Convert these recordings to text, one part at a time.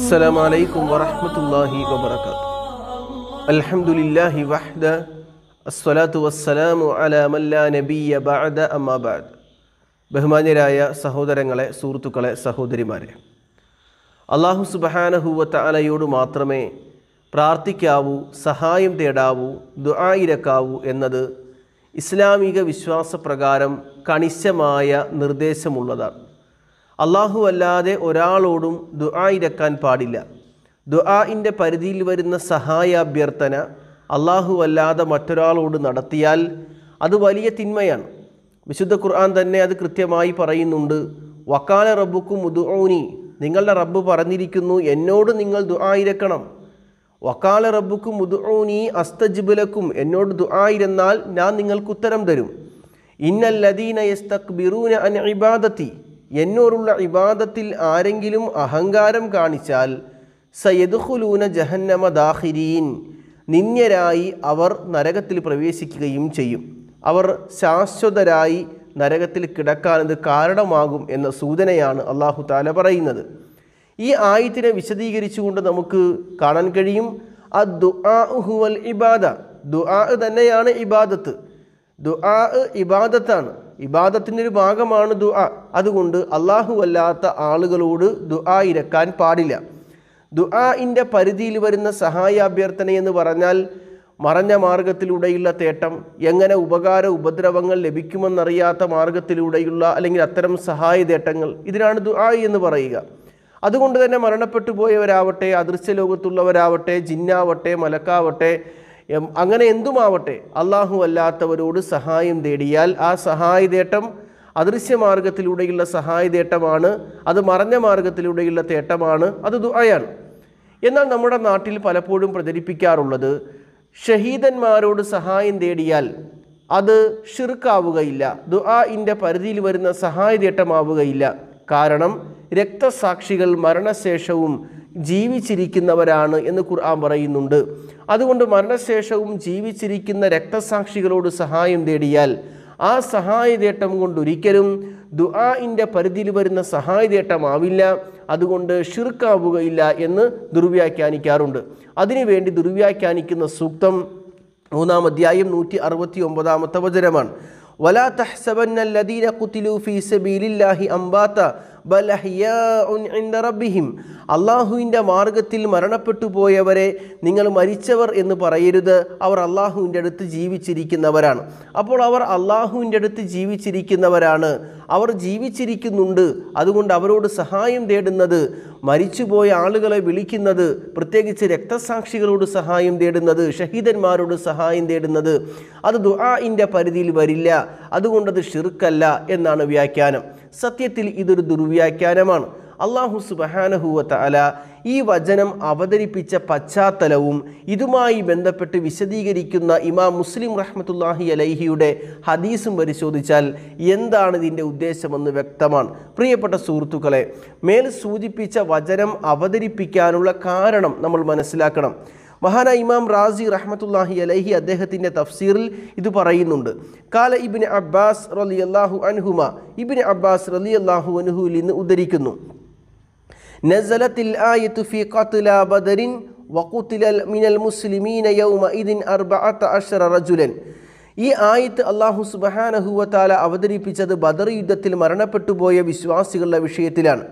السلام عليكم ورحمة الله وبركاته الحمد لله وحده الصلاة والسلام على من لا نبي بعد أما بعد ബഹുമാന്യരായ സഹോദരങ്ങളെ സുഹൃത്തുക്കളെ സഹോദരിമാരെ അള്ളാഹു സുബഹാനഹുവത്തലയോട് മാത്രമേ പ്രാർത്ഥിക്കാവൂ സഹായം തേടാവൂ ദുആയിരക്കാവൂ എന്നത് ഇസ്ലാമിക വിശ്വാസപ്രകാരം കണിശമായ നിർദ്ദേശമുള്ളതാണ് അള്ളാഹു അല്ലാതെ ഒരാളോടും ദുആ ഇരക്കാൻ പാടില്ല ദുആഇൻ്റെ പരിധിയിൽ വരുന്ന സഹായാഭ്യർത്ഥന അള്ളാഹു അല്ലാതെ മറ്റൊരാളോട് നടത്തിയാൽ അത് വലിയ തിന്മയാണ് വിശുദ്ധ ഖുർആൻ തന്നെ അത് കൃത്യമായി പറയുന്നുണ്ട് വക്കാല റബ്ബുക്കും ഉദുഊനി നിങ്ങളുടെ റബ്ബ് പറഞ്ഞിരിക്കുന്നു എന്നോട് നിങ്ങൾ ദുആയിരക്കണം വക്കാല റബ്ബുക്കും ഉദുഊനി അസ്തജിബുലക്കും എന്നോട് ദുആയിരുന്നാൽ ഞാൻ നിങ്ങൾക്ക് ഉത്തരം തരും ഇന്നല്ലദീന യസ്തക്ബിറൂന അൻ ഇബാദത്തി എന്നോടുള്ള ഇബാദത്തിൽ ആരെങ്കിലും അഹങ്കാരം കാണിച്ചാൽ സയദുഹുലൂന ജഹന്നമ ദാഹിരീൻ നിന്യരായി അവർ നരകത്തിൽ പ്രവേശിക്കുകയും ചെയ്യും അവർ ശാശ്വതരായി നരകത്തിൽ കിടക്കാനത് കാരണമാകും എന്ന സൂചനയാണ് അള്ളാഹു താല പറയുന്നത് ഈ ആയത്തിനെ വിശദീകരിച്ചുകൊണ്ട് നമുക്ക് കാണാൻ കഴിയും ആ ദുആഹുവൽ ഇബാദ ദുആ തന്നെയാണ് ഇബാദത്ത് ദുആ ഇബാദത്താണ് ഇബാദത്തിൻ്റെ ഒരു ഭാഗമാണ് ദുആ അതുകൊണ്ട് അള്ളാഹു അല്ലാത്ത ആളുകളോട് ദുആ ഇരക്കാൻ പാടില്ല ദുആഇൻ്റെ പരിധിയിൽ വരുന്ന സഹായാഭ്യർത്ഥന എന്ന് പറഞ്ഞാൽ മറഞ്ഞ മാർഗത്തിലൂടെയുള്ള തേട്ടം എങ്ങനെ ഉപകാര ഉപദ്രവങ്ങൾ ലഭിക്കുമെന്നറിയാത്ത മാർഗത്തിലൂടെയുള്ള അല്ലെങ്കിൽ അത്തരം സഹായ തേട്ടങ്ങൾ ഇതിനാണ് ആ എന്ന് പറയുക അതുകൊണ്ട് തന്നെ മരണപ്പെട്ടു പോയവരാവട്ടെ അദൃശ്യ ലോകത്തുള്ളവരാവട്ടെ ജിന്നാവട്ടെ മലക്കാവട്ടെ അങ്ങനെ എന്തുമാവട്ടെ അള്ളാഹു അല്ലാത്തവരോട് സഹായം തേടിയാൽ ആ തേട്ടം അദൃശ്യമാർഗത്തിലൂടെയുള്ള തേട്ടമാണ് അത് മറഞ്ഞ മാർഗത്തിലൂടെയുള്ള തേട്ടമാണ് അത് ദുആയാണ് എന്നാൽ നമ്മുടെ നാട്ടിൽ പലപ്പോഴും പ്രചരിപ്പിക്കാറുള്ളത് ഷഹീദന്മാരോട് സഹായം തേടിയാൽ അത് ഷിർക്കാവുകയില്ല ദുആഇൻ്റെ പരിധിയിൽ വരുന്ന തേട്ടമാവുകയില്ല കാരണം രക്തസാക്ഷികൾ മരണശേഷവും ജീവിച്ചിരിക്കുന്നവരാണ് എന്ന് ഖുർആൻ പറയുന്നുണ്ട് അതുകൊണ്ട് മരണശേഷവും ജീവിച്ചിരിക്കുന്ന രക്തസാക്ഷികളോട് സഹായം തേടിയാൽ ആ കൊണ്ട് കൊണ്ടൊരിക്കലും ദുആഇൻ്റെ പരിധിയിൽ വരുന്ന സഹായതേട്ടമാവില്ല അതുകൊണ്ട് ഷിർക്കാവുകയില്ല എന്ന് ദുർവ്യാഖ്യാനിക്കാറുണ്ട് അതിനുവേണ്ടി ദുർവ്യാഖ്യാനിക്കുന്ന സൂക്തം മൂന്നാം അധ്യായം നൂറ്റി അറുപത്തി ഒമ്പതാമത്തെ വചനമാണ് ولا تحسبن الذين قتلوا في سبيل الله أمباتا ബൽ റബ്ബിഹിം അള്ളാഹുവിൻ്റെ മാർഗത്തിൽ മരണപ്പെട്ടു പോയവരെ നിങ്ങൾ മരിച്ചവർ എന്ന് പറയരുത് അവർ അള്ളാഹുവിൻ്റെ അടുത്ത് ജീവിച്ചിരിക്കുന്നവരാണ് അപ്പോൾ അവർ അള്ളാഹുവിൻ്റെ അടുത്ത് ജീവിച്ചിരിക്കുന്നവരാണ് അവർ ജീവിച്ചിരിക്കുന്നുണ്ട് അതുകൊണ്ട് അവരോട് സഹായം തേടുന്നത് മരിച്ചുപോയ ആളുകളെ വിളിക്കുന്നത് പ്രത്യേകിച്ച് രക്തസാക്ഷികളോട് സഹായം തേടുന്നത് ഷഹീദന്മാരോട് സഹായം തേടുന്നത് അത് ദുആഇൻ്റെ പരിധിയിൽ വരില്ല അതുകൊണ്ടത് ഷിർക്കല്ല എന്നാണ് വ്യാഖ്യാനം സത്യത്തിൽ ഇതൊരു ദുർവ്യാഖ്യാനമാണ് അള്ളാഹു സുബഹാനഹുവത്ത അല ഈ വചനം അവതരിപ്പിച്ച പശ്ചാത്തലവും ഇതുമായി ബന്ധപ്പെട്ട് വിശദീകരിക്കുന്ന ഇമാം മുസ്ലിം റഹ്മത്തുല്ലാഹി അലൈഹിയുടെ ഹദീസും പരിശോധിച്ചാൽ എന്താണ് ഇതിൻ്റെ ഉദ്ദേശമെന്ന് വ്യക്തമാണ് പ്രിയപ്പെട്ട സുഹൃത്തുക്കളെ മേൽ സൂചിപ്പിച്ച വചനം അവതരിപ്പിക്കാനുള്ള കാരണം നമ്മൾ മനസ്സിലാക്കണം മഹാന ഇമാം റാസി റഹ്മത്തുല്ലാഹി അലൈഹി അദ്ദേഹത്തിൻ്റെ തഫ്സീറിൽ ഇത് പറയുന്നുണ്ട് കാല ഇബിൻ അബ്ബാസ് റലി അള്ളാഹു അൻഹുമ ഇബിൻ അബ്ബാസ് റലി അള്ളാഹു അൻഹുവിൽ നിന്ന് ഉദ്ധരിക്കുന്നു ഖത്ല ബദരിൻ മിനൽ മുസ്ലിമീന യൗമഇദിൻ അർബഅത അശറ റജുലൻ ഈ ആയത്ത് അള്ളാഹു സുബഹാനഹുവത്താല അവതരിപ്പിച്ചത് ബദർ യുദ്ധത്തിൽ മരണപ്പെട്ടുപോയ വിശ്വാസികളുടെ വിഷയത്തിലാണ്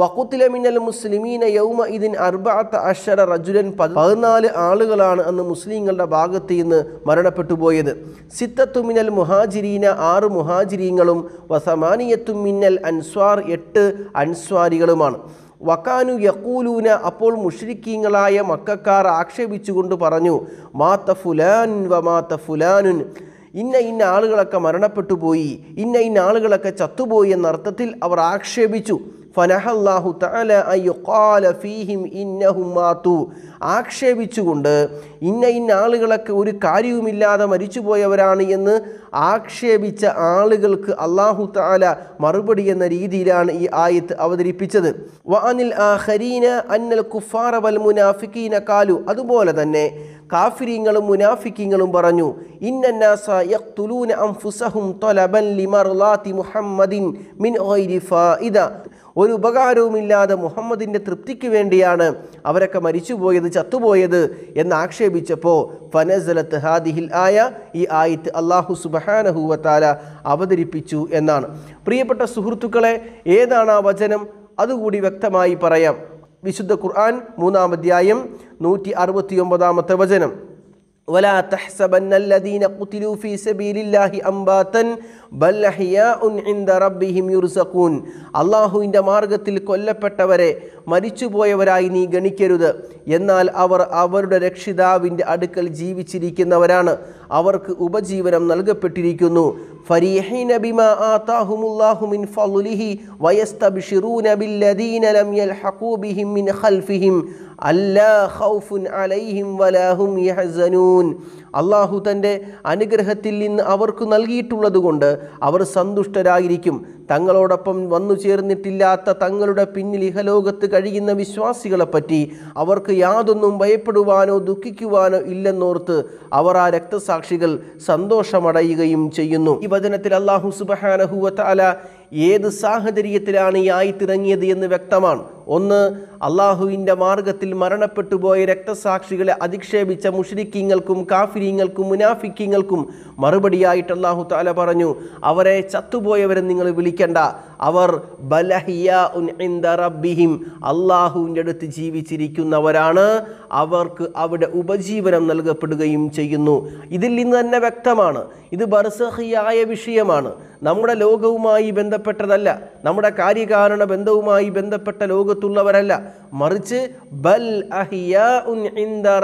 വക്കുത്തില മിനൽ മുസ്ലിമീന യൗമ ഇതിൻ അർബാത്ത അഷര റജുലൻ പതിനാല് ആളുകളാണ് അന്ന് മുസ്ലിങ്ങളുടെ ഭാഗത്ത് നിന്ന് മരണപ്പെട്ടുപോയത് സിത്തത്തു മിനൽ മുഹാജിരീന ആറ് മുഹാജിരീങ്ങളും വസമാനിയത്തും മിന്നൽ അൻസ്വാർ എട്ട് അൻസ്വാരികളുമാണ് വക്കാനു യക്കൂലൂന അപ്പോൾ മുഷ്രിക്കീങ്ങളായ മക്കാർ ആക്ഷേപിച്ചുകൊണ്ട് പറഞ്ഞു മാത്ത ഫുലാൻ വ മാത്ത ഫുലാനുൻ ഇന്ന ഇന്ന ആളുകളൊക്കെ മരണപ്പെട്ടു പോയി ഇന്ന ഇന്ന ആളുകളൊക്കെ ചത്തുപോയി എന്ന അർത്ഥത്തിൽ അവർ ആക്ഷേപിച്ചു ഫനഹല്ലാഹു തല അയ്യുക്കാല ഫീഹിം ഇന്നഹും മാത്തു ആക്ഷേപിച്ചുകൊണ്ട് ഇന്ന ഇന്ന ആളുകളൊക്കെ ഒരു കാര്യവുമില്ലാതെ മരിച്ചുപോയവരാണ് എന്ന് ആക്ഷേപിച്ച ആളുകൾക്ക് അള്ളാഹു താല മറുപടി എന്ന രീതിയിലാണ് ഈ ആയത്ത് അവതരിപ്പിച്ചത് വഅനിൽ അന്നൽ വൽ മുനാഫിക്കീന കാലു അതുപോലെ തന്നെ കാഫിരിങ്ങളും മുനാഫിക്കിങ്ങളും പറഞ്ഞു ഇന്നന്നാസ യഖ്തുലൂന അൻഫുസഹും തലബൻ മുഹമ്മദിൻ മിൻ ഗൈരി ഫായിദ ഒരു ഉപകാരവുമില്ലാതെ മുഹമ്മദിൻ്റെ തൃപ്തിക്ക് വേണ്ടിയാണ് അവരൊക്കെ മരിച്ചുപോയത് ചത്തുപോയത് എന്ന് ആക്ഷേപിച്ചപ്പോൾ ഫനസലത്ത് ഹാദിഹിൽ ആയ ഈ ആയിത്ത് അള്ളാഹു സുബഹാനഹൂവത്താല അവതരിപ്പിച്ചു എന്നാണ് പ്രിയപ്പെട്ട സുഹൃത്തുക്കളെ ഏതാണ് ആ വചനം അതുകൂടി വ്യക്തമായി പറയാം വിശുദ്ധ ഖുർആൻ മൂന്നാം അധ്യായം നൂറ്റി അറുപത്തി ഒമ്പതാമത്തെ വചനം ولا تحسبن الذين قتلوا في سبيل الله أنباتا بل أحياء عند ربهم يرزقون അള്ളാഹുവിൻ്റെ മാർഗത്തിൽ കൊല്ലപ്പെട്ടവരെ മരിച്ചുപോയവരായി നീ ഗണിക്കരുത് എന്നാൽ അവർ അവരുടെ രക്ഷിതാവിൻ്റെ അടുക്കൽ ജീവിച്ചിരിക്കുന്നവരാണ് അവർക്ക് ഉപജീവനം നൽകപ്പെട്ടിരിക്കുന്നു ഫരീഹീന ബിമാ ആതാഹുമുല്ലാഹു മിൻ ഫളുലിഹി വയസ്തബ്ഷിറൂന ബില്ലദീന ലം യൽഹഖൂ ബിഹിം മിൻ ഖൽഫിഹിം അല്ലാ ഖൗഫുൻ അലൈഹിം വലാഹും യഹസനൂൻ അള്ളാഹു തൻ്റെ അനുഗ്രഹത്തിൽ നിന്ന് അവർക്ക് കൊണ്ട് അവർ സന്തുഷ്ടരായിരിക്കും തങ്ങളോടൊപ്പം വന്നു ചേർന്നിട്ടില്ലാത്ത തങ്ങളുടെ പിന്നിൽ ഇഹലോകത്ത് കഴിയുന്ന വിശ്വാസികളെപ്പറ്റി അവർക്ക് യാതൊന്നും ഭയപ്പെടുവാനോ ദുഃഖിക്കുവാനോ ഇല്ലെന്നോർത്ത് അവർ ആ രക്തസാക്ഷികൾ സന്തോഷമടയുകയും ചെയ്യുന്നു ഈ വചനത്തിൽ അള്ളാഹു സുബഹാനഹുവ ഏത് സാഹചര്യത്തിലാണ് ഈ ആയിത്തിറങ്ങിയത് എന്ന് വ്യക്തമാണ് ഒന്ന് അള്ളാഹുവിൻ്റെ മാർഗത്തിൽ മരണപ്പെട്ടു പോയ രക്തസാക്ഷികളെ അധിക്ഷേപിച്ച മുഷരിക്കിങ്ങൾക്കും കാഫിരിങ്ങൾക്കും മുനാഫിക്കിങ്ങൾക്കും മറുപടിയായിട്ട് അള്ളാഹു താല പറഞ്ഞു അവരെ ചത്തുപോയവരെ നിങ്ങൾ വിളിക്കണ്ട അവർ ബലഹിയ റബ്ബിഹിം അള്ളാഹുവിൻ്റെ അടുത്ത് ജീവിച്ചിരിക്കുന്നവരാണ് അവർക്ക് അവിടെ ഉപജീവനം നൽകപ്പെടുകയും ചെയ്യുന്നു ഇതിൽ നിന്ന് തന്നെ വ്യക്തമാണ് ഇത് ബർസഹിയായ വിഷയമാണ് നമ്മുടെ ലോകവുമായി ബന്ധപ്പെട്ടതല്ല നമ്മുടെ കാര്യകാരണ ബന്ധവുമായി ബന്ധപ്പെട്ട ലോകത്ത് ലോകത്തുള്ളവരല്ല മറിച്ച് ബൽ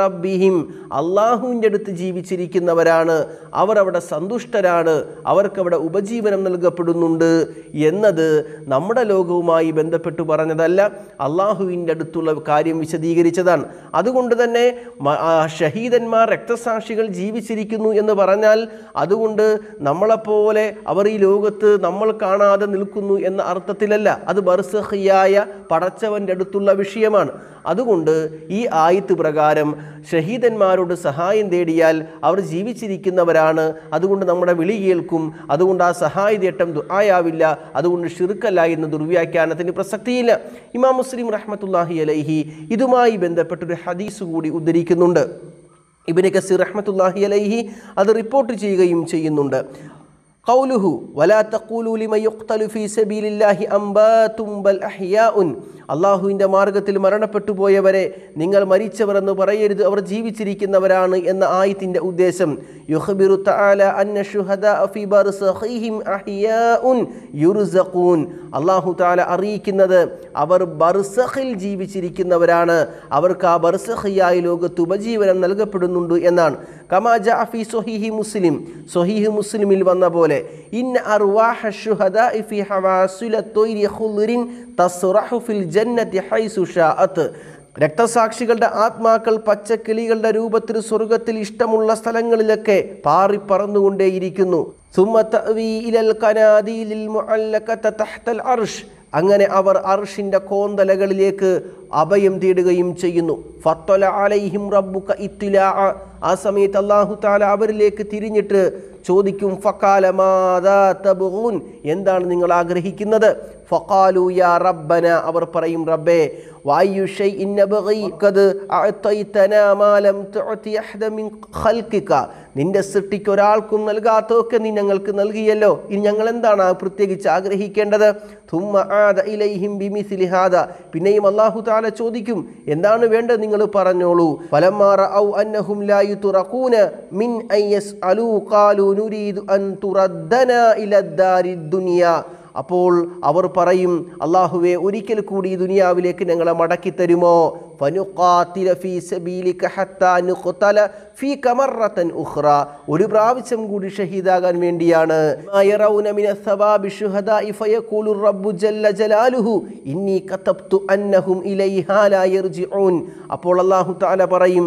റബ്ബിഹിം അള്ളാഹുവിൻ്റെ അടുത്ത് ജീവിച്ചിരിക്കുന്നവരാണ് അവർ അവിടെ സന്തുഷ്ടരാണ് അവർക്കവിടെ ഉപജീവനം നൽകപ്പെടുന്നുണ്ട് എന്നത് നമ്മുടെ ലോകവുമായി ബന്ധപ്പെട്ട് പറഞ്ഞതല്ല അള്ളാഹുവിൻ്റെ അടുത്തുള്ള കാര്യം വിശദീകരിച്ചതാണ് അതുകൊണ്ട് തന്നെ ഷഹീദന്മാർ രക്തസാക്ഷികൾ ജീവിച്ചിരിക്കുന്നു എന്ന് പറഞ്ഞാൽ അതുകൊണ്ട് നമ്മളെപ്പോലെ അവർ ഈ ലോകത്ത് നമ്മൾ കാണാതെ നിൽക്കുന്നു എന്ന അർത്ഥത്തിലല്ല അത് ബർസഹിയായ പടച്ചവൻ്റെ അടുത്തുള്ള വിഷയം വിഷയമാണ് അതുകൊണ്ട് ഈ ആയത്ത് പ്രകാരം ഷഹീദന്മാരോട് സഹായം തേടിയാൽ അവർ ജീവിച്ചിരിക്കുന്നവരാണ് അതുകൊണ്ട് നമ്മുടെ വിളി കേൾക്കും അതുകൊണ്ട് ആ സഹായ സഹായതേട്ടം ദുആയാവില്ല അതുകൊണ്ട് ഷിറുക്കല്ല എന്ന ദുർവ്യാഖ്യാനത്തിന് പ്രസക്തിയില്ല ഇമാം മുസ്ലിം റഹ്മത്തുല്ലാഹി അലൈഹി ഇതുമായി ബന്ധപ്പെട്ടൊരു ഹദീസ് കൂടി ഉദ്ധരിക്കുന്നുണ്ട് ഇബിന് കസീർ റഹ്മത്തുല്ലാഹി അലൈഹി അത് റിപ്പോർട്ട് ചെയ്യുകയും ചെയ്യുന്നുണ്ട് കൗലുഹു വലാത്തക്കൂലൂലിമയുക്തലുഫി സബീലില്ലാഹി അംബാ തുംബൽ അഹിയാഉൻ അള്ളാഹുവിൻ്റെ മാർഗത്തിൽ മരണപ്പെട്ടു പോയവരെ നിങ്ങൾ മരിച്ചവരെന്ന് പറയരുത് അവർ ജീവിച്ചിരിക്കുന്നവരാണ് എന്ന ആയത്തിൻ്റെ ഉദ്ദേശം യുഹബിറു തആല അന്ന ഷുഹദ ഫി ബർസഖിഹിം യുർസഖൂൻ അള്ളാഹു തആല അറിയിക്കുന്നത് അവർ ബർസഖിൽ ജീവിച്ചിരിക്കുന്നവരാണ് അവർക്ക് ആ ബർസഖിയായ ലോകത്ത് ഉപജീവനം നൽകപ്പെടുന്നുണ്ട് എന്നാണ് കമാജ അഫി സൊഹിഹി മുസ്ലിം സൊഹിഹി മുസ്ലിമിൽ വന്ന പോലെ ഇൻ ഇഫി ഹവാസുല ഫിൽ ഹൈസു രക്തസാക്ഷികളുടെ ആത്മാക്കൾ പച്ചക്കിളികളുടെ രൂപത്തിൽ സ്വർഗത്തിൽ ഇഷ്ടമുള്ള സ്ഥലങ്ങളിലൊക്കെ പാറിപ്പറന്നുകൊണ്ടേയിരിക്കുന്നു സുമ അർഷ് അങ്ങനെ അവർ അർഷിൻ്റെ കോന്തലകളിലേക്ക് അഭയം തേടുകയും ചെയ്യുന്നു ഫത്തൊല അലൈഹിം റബ്ബുക്ക ഇത്തില ആ സമയത്ത് അള്ളാഹു താല അവരിലേക്ക് തിരിഞ്ഞിട്ട് ചോദിക്കും ഫക്കാലമാതാ തബുൻ എന്താണ് നിങ്ങൾ ആഗ്രഹിക്കുന്നത് യാ റബ്ബന അവർ പറയും റബ്ബേ മിൻ ഖൽക്കിക നിന്റെ സൃഷ്ടിക്ക് ഒരാൾക്കും നൽകാത്തതൊക്കെ നീ ഞങ്ങൾക്ക് നൽകിയല്ലോ ഇനി ഞങ്ങൾ എന്താണ് പ്രത്യേകിച്ച് ആഗ്രഹിക്കേണ്ടത് പിന്നെയും അള്ളാഹു താല ചോദിക്കും എന്താണ് വേണ്ടത് നിങ്ങൾ പറഞ്ഞോളൂ അപ്പോൾ അവർ പറയും അള്ളാഹുവെ ഒരിക്കൽ കൂടി ഈ ദുനിയാവിലേക്ക് ഞങ്ങളെ മടക്കി തരുമോ ഫനുഖാത്തില ഫീ സബീലിക ഹത്താ ഫീ ഒരു പ്രാവശ്യം കൂടി ഷഹീദാകാൻ വേണ്ടിയാണ് മിന ശുഹദാഇ ഫയഖൂലു റബ്ബു ജല്ല ജലാലുഹു ഇന്നി കതബ്തു അന്നഹും അപ്പോൾ അല്ലാഹു തആല പറയും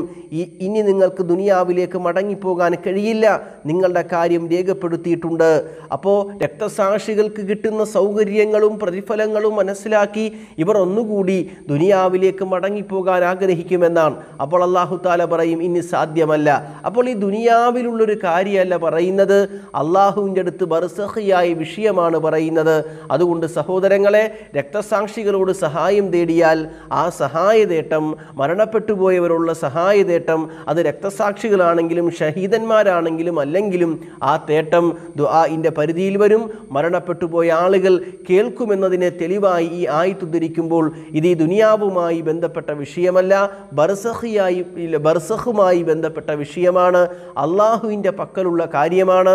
ഇനി നിങ്ങൾക്ക് ദുനിയാവിലേക്ക് മടങ്ങിപ്പോകാൻ കഴിയില്ല നിങ്ങളുടെ കാര്യം രേഖപ്പെടുത്തിയിട്ടുണ്ട് അപ്പോൾ രക്തസാക്ഷികൾക്ക് കിട്ടുന്ന സൗകര്യങ്ങളും പ്രതിഫലങ്ങളും മനസ്സിലാക്കി ഇവർ ഒന്നുകൂടി ദുനിയാവിലേക്ക് മടങ്ങിപ്പോ പോകാൻ ആഗ്രഹിക്കുമെന്നാണ് അപ്പോൾ അള്ളാഹു താല പറയും ഇനി സാധ്യമല്ല അപ്പോൾ ഈ ദുനിയാവിലുള്ളൊരു കാര്യമല്ല പറയുന്നത് അള്ളാഹുവിൻ്റെ അടുത്ത് ബർസഹിയായ വിഷയമാണ് പറയുന്നത് അതുകൊണ്ട് സഹോദരങ്ങളെ രക്തസാക്ഷികളോട് സഹായം തേടിയാൽ ആ സഹായതേട്ടം മരണപ്പെട്ടുപോയവരുള്ള പോയവരുള്ള സഹായതേട്ടം അത് രക്തസാക്ഷികളാണെങ്കിലും ഷഹീദന്മാരാണെങ്കിലും അല്ലെങ്കിലും ആ തേട്ടം ദുആഇൻ്റെ പരിധിയിൽ വരും മരണപ്പെട്ടു പോയ ആളുകൾ കേൾക്കുമെന്നതിനെ തെളിവായി ഈ ആയത്തുദ്ധരിക്കുമ്പോൾ ഇത് ഈ ദുനിയാവുമായി ബന്ധപ്പെട്ട വിഷയം വിഷയമല്ല ബർസഹിയായി ബർസഹുമായി ബന്ധപ്പെട്ട വിഷയമാണ് അള്ളാഹുവിൻ്റെ പക്കലുള്ള കാര്യമാണ്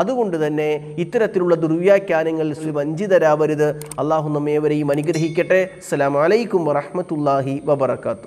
അതുകൊണ്ട് തന്നെ ഇത്തരത്തിലുള്ള ദുർവ്യാഖ്യാനങ്ങൾ വഞ്ചിതരാവരുത് അള്ളാഹു നമ്മേവരെയും അനുഗ്രഹിക്കട്ടെ അസ്സലാമലൈക്കും വറഹമത്തല്ലാഹി വബർക്കാത്തു